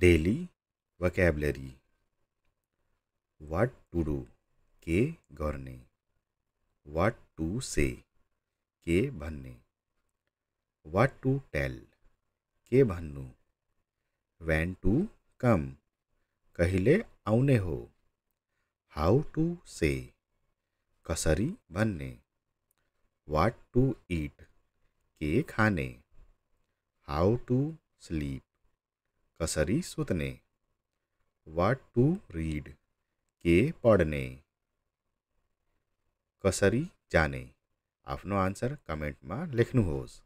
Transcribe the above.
daily vocabulary what to do के गर्ने what to से के भन्ने वाट टू टेल के भन्नु वैन टू कम कहिले आउने हो हाउ टू से कसरी भन्ने वाट टू ईट के खाने हाउ टू स्लीप कसरी सुतने वाट टू रीड के पढ़ने कसरी जाने आपको आंसर कमेंट में लेख्होस्